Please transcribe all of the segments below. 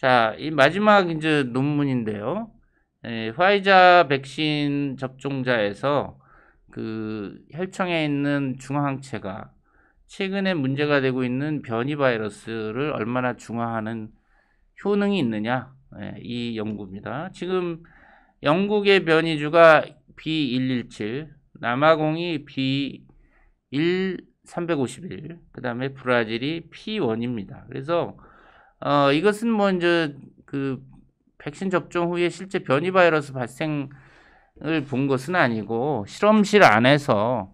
자, 이 마지막 이제 논문인데요. 에, 예, 화이자 백신 접종자에서 그 혈청에 있는 중화항체가 최근에 문제가 되고 있는 변이 바이러스를 얼마나 중화하는 효능이 있느냐 예, 이 연구입니다. 지금 영국의 변이주가 B117, 남아공이 B1351, 그 다음에 브라질이 P1입니다. 그래서 어, 이것은 뭐 이제 그 백신 접종 후에 실제 변이 바이러스 발생을 본 것은 아니고 실험실 안에서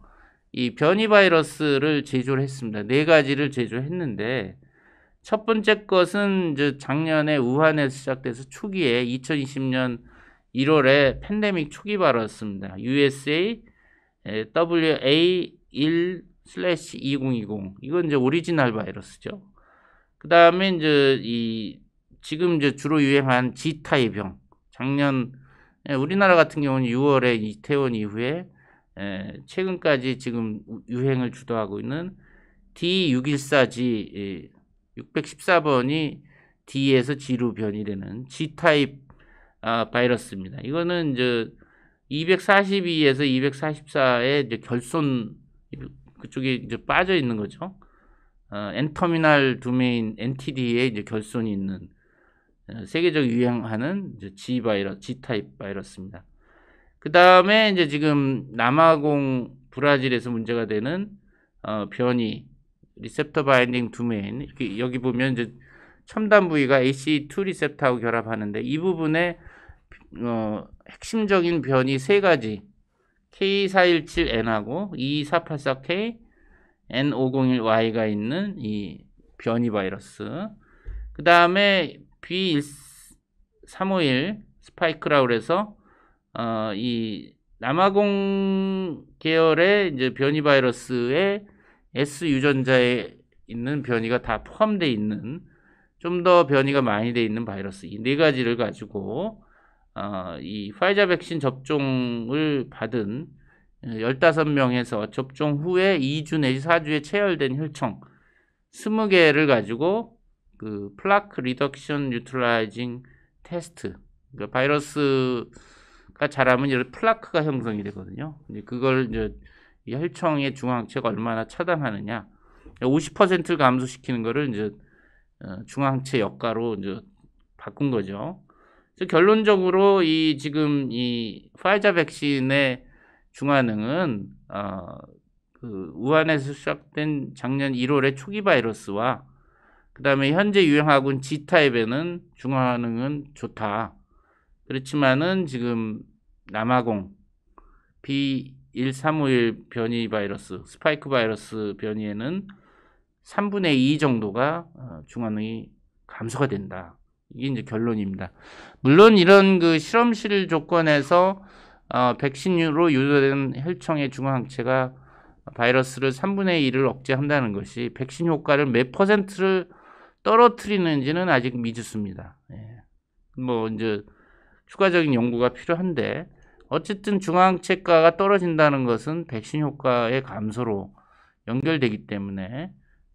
이 변이 바이러스를 제조를 했습니다. 네 가지를 제조했는데 첫 번째 것은 이제 작년에 우한에서 시작돼서 초기에 2020년 1월에 팬데믹 초기 바이러스입니다. USA WA1/2020 이건 이제 오리지널 바이러스죠. 그 다음에 이제 이 지금 이제 주로 유행한 G 타입형 작년 예, 우리나라 같은 경우는 6월에 이태원 이후에 예, 최근까지 지금 유행을 주도하고 있는 D614G 614번이 예, D에서 G로 변이되는 G 타입 아, 바이러스입니다. 이거는 이제 242에서 244의 이제 결손 그쪽에 이제 빠져 있는 거죠. 어, 엔터미널 도메인 NTD의 이제 결손이 있는 어, 세계적 유행하는 이제 G 바이러스, G 타입 바이러스입니다. 그 다음에 이제 지금 남아공 브라질에서 문제가 되는 어, 변이 리셉터 바인딩 도메인 이렇게 여기 보면 이제 첨단 부위가 ACE2 리셉터하고 결합하는데 이 부분에 어, 핵심적인 변이 세 가지 K417N하고 E484K, N501Y가 있는 이 변이 바이러스 그 다음에 B351 스파이크라고 그래서 어, 이 남아공 계열의 이제 변이 바이러스의 S 유전자에 있는 변이가 다 포함되어 있는 좀 더 변이가 많이 되어 있는 바이러스 이 네 가지를 가지고 어, 이 화이자 백신 접종을 받은 열다섯 명에서 접종 후에 2주 내지 4주에 체열된 혈청 20개를 가지고 그 플라크 리덕션 유틸라이징 테스트 그러니까 바이러스가 자라면 이런 플라크가 형성이 되거든요. 그걸 이제 혈청의 중앙체가 얼마나 차단하느냐 50%를 감소시키는 거를 이제 어, 중앙체 역가로 이제 바꾼 거죠. 그래서 결론적으로 이 지금 이 파이자 백신의 중화능은 어, 그 우한에서 시작된 작년 1월의 초기 바이러스와 그 다음에 현재 유행하고 있는 G타입에는 중화능은 좋다. 그렇지만은 지금 남아공 B1351 변이 바이러스 스파이크 바이러스 변이에는 3분의 2 정도가 어, 중화능이 감소가 된다. 이게 이제 결론입니다. 물론 이런 그 실험실 조건에서 어, 백신으로 유도된 혈청의 중화항체가 바이러스를 3분의 1을 억제한다는 것이 백신 효과를 몇 퍼센트를 떨어뜨리는지는 아직 미지수입니다. 예. 뭐 이제 추가적인 연구가 필요한데 어쨌든 중앙체가가 떨어진다는 것은 백신 효과의 감소로 연결되기 때문에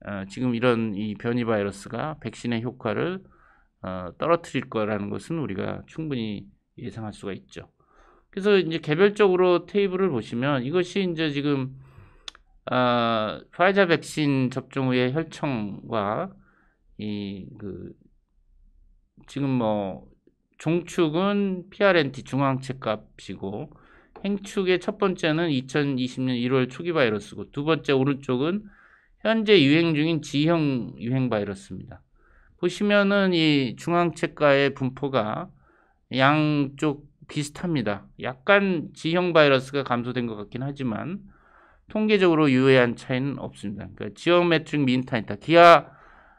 어, 지금 이런 이 변이 바이러스가 백신의 효과를 어, 떨어뜨릴 거라는 것은 우리가 충분히 예상할 수가 있죠. 그래서 이제 개별적으로 테이블을 보시면 이것이 이제 지금 아, 화이자 백신 접종 후에 혈청과 이 그 지금 뭐 종축은 PRNT 중앙체 값이고 행축의 첫 번째는 2020년 1월 초기 바이러스고 두 번째 오른쪽은 현재 유행 중인 G형 유행 바이러스입니다. 보시면은 이 중앙체과의 분포가 양쪽 비슷합니다. 약간 지형 바이러스가 감소된 것 같긴 하지만 통계적으로 유해한 차이는 없습니다. 그러니까 지오메트릭 민타인타 기아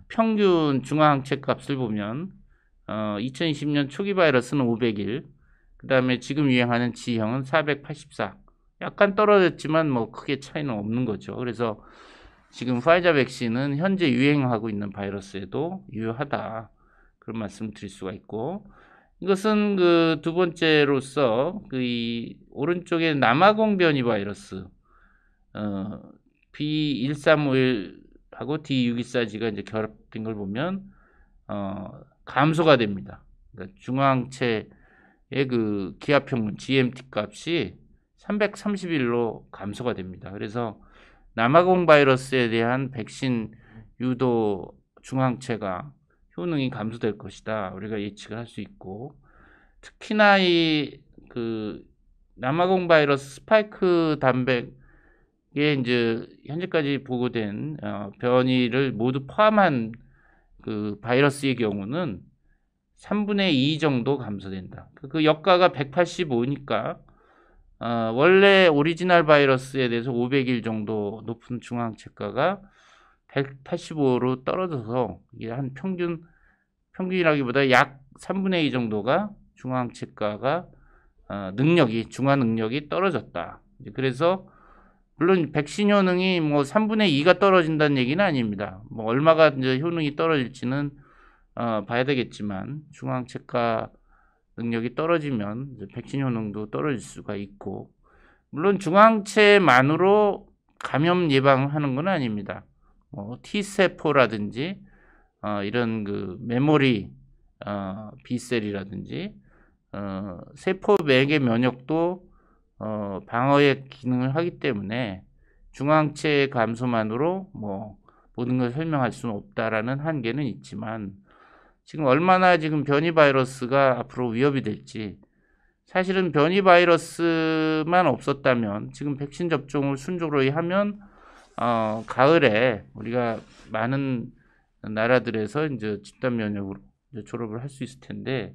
평균 중화항체 값을 보면 어, 2020년 초기 바이러스는 501, 그 다음에 지금 유행하는 지형은 484. 약간 떨어졌지만 뭐 크게 차이는 없는 거죠. 그래서 지금 화이자 백신은 현재 유행하고 있는 바이러스에도 유효하다. 그런 말씀 드릴 수가 있고 이것은 그 두 번째로서 그 이 오른쪽에 남아공 변이 바이러스 어, B1351하고 D624G가 이제 결합된 걸 보면 어, 감소가 됩니다. 그러니까 중앙체의 그 기압평균 GMT 값이 331로 감소가 됩니다. 그래서 남아공 바이러스에 대한 백신 유도 중앙체가 효능이 감소될 것이다. 우리가 예측을 할 수 있고 특히나 이그 남아공 바이러스 스파이크 단백에 이제 현재까지 보고된 어, 변이를 모두 포함한 그 바이러스의 경우는 3분의 2 정도 감소된다. 그그 그 역가가 185니까 어, 원래 오리지널 바이러스에 대해서 500일 정도 높은 중앙 체가가 185로 떨어져서 이게 한 평균 평균이라기보다 약 3분의 2 정도가 중앙 치가가 어, 능력이 중화 능력이 떨어졌다. 그래서 물론 백신 효능이 뭐 3분의 2가 떨어진다는 얘기는 아닙니다. 뭐 얼마가 이제 효능이 떨어질지는 어, 봐야 되겠지만 중앙 치가 능력이 떨어지면 백신 효능도 떨어질 수가 있고 물론 중앙체만으로 감염 예방하는 건 아닙니다. 뭐 T세포라든지 어, 이런 그 메모리 어, B셀이라든지 어, 세포 맥의 면역도 어, 방어의 기능을 하기 때문에 중앙체 감소만으로 뭐 모든 걸 설명할 수는 없다라는 한계는 있지만 지금 얼마나 지금 변이 바이러스가 앞으로 위협이 될지 사실은 변이 바이러스만 없었다면 지금 백신 접종을 순조로이 하면 어, 가을에 우리가 많은 나라들에서 이제 집단 면역으로 이제 졸업을 할 수 있을 텐데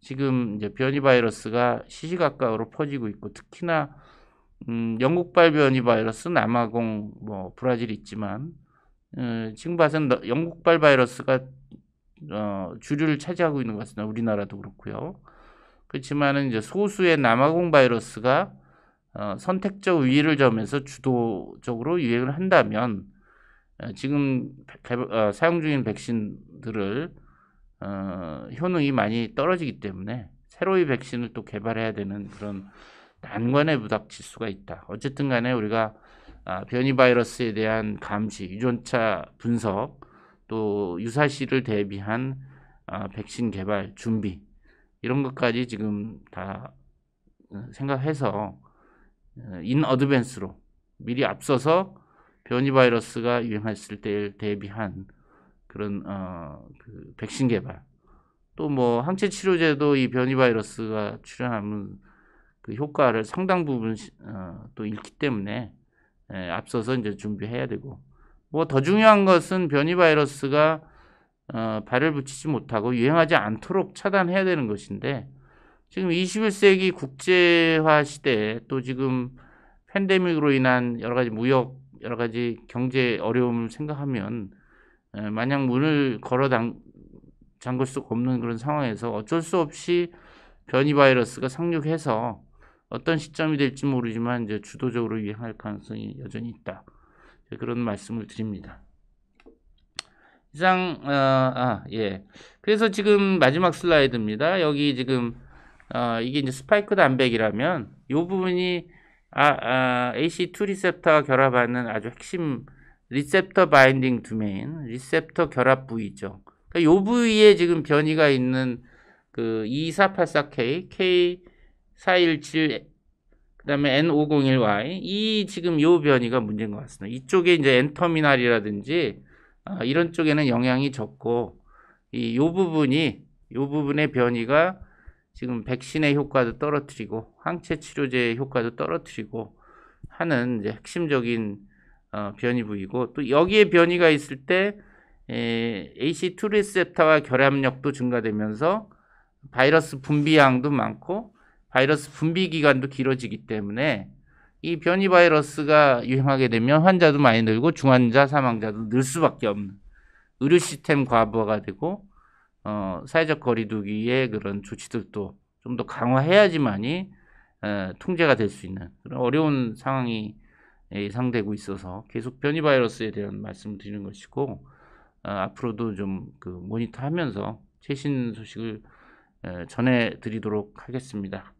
지금 이제 변이 바이러스가 시시각각으로 퍼지고 있고 특히나 음, 영국발 변이 바이러스, 남아공, 뭐 브라질 있지만 음, 지금 봐서는 영국발 바이러스가 어, 주류를 차지하고 있는 것 같습니다. 우리나라도 그렇고요. 그렇지만은 이제 소수의 남아공 바이러스가 어, 선택적 우위를 점에서 주도적으로 유행을 한다면 어, 지금 어, 사용 중인 백신들을 어, 효능이 많이 떨어지기 때문에 새로이 백신을 또 개발해야 되는 그런 난관에 부닥칠 수가 있다. 어쨌든 간에 우리가 아, 변이 바이러스에 대한 감시, 유전차 분석, 또 유사시를 대비한 아, 백신 개발 준비 이런 것까지 지금 다 어, 생각해서 인 어드밴스로 미리 앞서서 변이 바이러스가 유행했을 때에 대비한 그런 어, 그 백신 개발 또 뭐 항체 치료제도 이 변이 바이러스가 출현하면 그 효과를 상당 부분 어, 또 잃기 때문에 에, 예, 앞서서 이제 준비해야 되고 뭐 더 중요한 것은 변이 바이러스가 어, 발을 붙이지 못하고 유행하지 않도록 차단해야 되는 것인데 지금 21세기 국제화 시대에 또 지금 팬데믹으로 인한 여러 가지 무역, 여러 가지 경제 어려움을 생각하면 만약 문을 걸어 잠글 수 없는 그런 상황에서 어쩔 수 없이 변이 바이러스가 상륙해서 어떤 시점이 될지 모르지만 이제 주도적으로 유행할 가능성이 여전히 있다. 그런 말씀을 드립니다. 이상 어, 아 예. 그래서 지금 마지막 슬라이드입니다. 여기 지금 어, 이게 이제 스파이크 단백이라면 이 부분이 아, 아, AC2 리셉터와 결합하는 아주 핵심 리셉터 바인딩 두메인, 리셉터 결합 부위죠. 그러니까 부위에 지금 변이가 있는 그 2484K, K417, 그 다음에 N501Y, 이 지금 요 변이가 문제인 것 같습니다. 이쪽에 이제 N터미널이라든지, 아, 어, 이런 쪽에는 영향이 적고, 이 요 부분이, 요 부분의 변이가 지금 백신의 효과도 떨어뜨리고 항체 치료제의 효과도 떨어뜨리고 하는 이제 핵심적인 어, 변이 부이고 또 여기에 변이가 있을 때 에, AC2 리셉터와 결합력도 증가되면서 바이러스 분비양도 많고 바이러스 분비 기간도 길어지기 때문에 이 변이 바이러스가 유행하게 되면 환자도 많이 늘고 중환자 사망자도 늘 수밖에 없는 의료 시스템 과부하가 되고 어, 사회적 거리두기의 그런 조치들도 좀 더 강화해야지만이 에, 통제가 될 수 있는 그런 어려운 상황이 예상되고 있어서 계속 변이 바이러스에 대한 말씀을 드리는 것이고 어, 앞으로도 좀그 모니터하면서 최신 소식을 에, 전해드리도록 하겠습니다.